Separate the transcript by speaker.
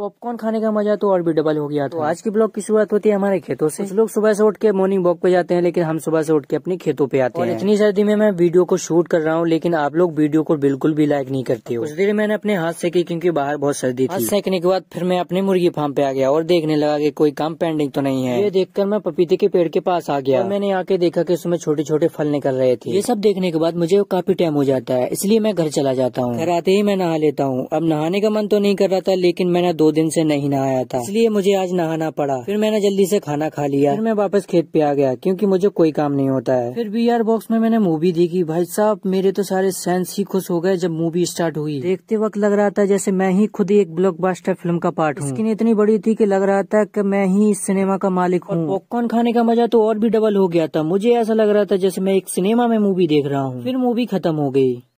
Speaker 1: popcorn खाने का मजा तो और भी डबल हो गया तो आज की ब्लॉग की शुरुआत होती है हमारे खेतों से लोग सुबह से उठ के मॉर्निंग वॉक पे जाते हैं लेकिन हम सुबह से उठ के अपने खेतों पे आते हैं इतनी सर्दी में मैं वीडियो को शूट कर रहा हूँ लेकिन आप लोग वीडियो को बिल्कुल भी लाइक नहीं करते हो उस मैंने अपने हाथ से की क्यूँकी बाहर बहुत सर्दी हाथ सेकने के बाद फिर मैं अपने मुर्गी फार्म पे आ गया और देखने लगा की कोई काम पेंडिंग तो नहीं है ये देखकर मैं पपीते के पेड़ के पास आ गया मैंने आके देखा की उसमें छोटे छोटे फल निकल रहे थे ये सब देखने के बाद मुझे काफी टाइम हो जाता है इसलिए मैं घर चला जाता हूँ घर आते ही मैं नहा लेता हूँ अब नहाने का मन तो नहीं कर रहा था लेकिन मैंने दो दिन से नहीं नहाया था इसलिए मुझे आज नहाना पड़ा फिर मैंने जल्दी से खाना खा लिया फिर मैं वापस खेत पे आ गया क्योंकि मुझे कोई काम नहीं होता है फिर वी बॉक्स में मैंने मूवी देखी भाई साहब मेरे तो सारे सेंस ही खुश हो गए जब मूवी स्टार्ट हुई देखते वक्त लग रहा था जैसे मैं ही खुद एक एक बास्टर फिल्म का पार्ट हूँ लेकिन इतनी बड़ी थी की लग रहा था की मैं ही इस सिनेमा का मालिक हूँ पॉपकॉर्न खाने का मजा तो और भी डबल हो गया था मुझे ऐसा लग रहा था जैसे मैं एक सिनेमा में मूवी देख रहा हूँ फिर मूवी खत्म हो गयी